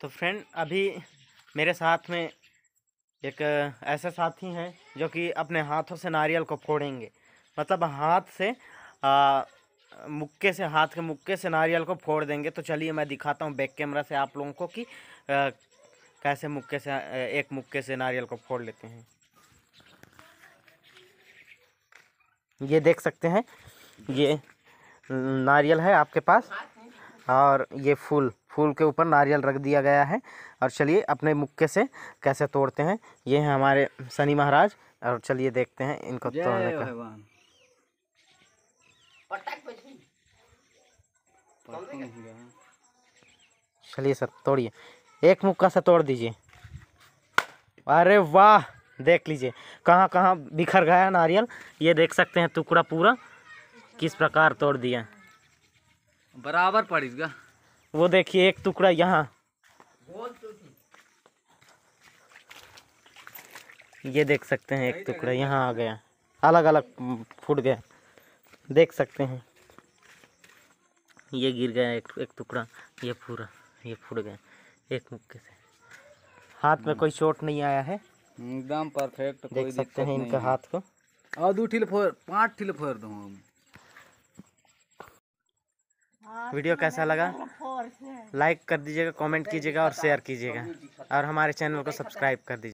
तो फ्रेंड अभी मेरे साथ में एक ऐसे साथी हैं जो कि अपने हाथों से नारियल को फोड़ेंगे मतलब हाथ से आ, मुक्के से हाथ के मुक्के से नारियल को फोड़ देंगे तो चलिए मैं दिखाता हूँ बैक कैमरा से आप लोगों को कि कैसे मुक्के से एक मुक्के से नारियल को फोड़ लेते हैं ये देख सकते हैं ये नारियल है आपके पास और ये फूल फूल के ऊपर नारियल रख दिया गया है और चलिए अपने मुक्के से कैसे तोड़ते हैं ये हैं हमारे शनि महाराज और चलिए देखते हैं इनको तोड़ने का चलिए सर तोड़िए एक मुक्का से तोड़ दीजिए अरे वाह देख लीजिए कहाँ कहाँ बिखर गया नारियल ये देख सकते हैं टुकड़ा पूरा किस प्रकार तोड़ दिया बराबर पड़ी वो देखिए एक टुकड़ा यहाँ तो ये देख सकते हैं एक टुकड़ा यहाँ आ गया अलग अलग फूट गया देख सकते हैं ये गिर गया एक एक टुकड़ा ये पूरा ये फूट गया एक मुक्के से हाथ में हम्म। कोई चोट नहीं आया है हम्म, एकदम परफेक्ट देख सकते हैं इनका हाथ को और दो ठिल फोर पाँच ठिल फोर दूँ हाँ, वीडियो तो कैसा लगा लाइक कर दीजिएगा कमेंट कीजिएगा और शेयर कीजिएगा और हमारे चैनल को सब्सक्राइब तो कर दीजिए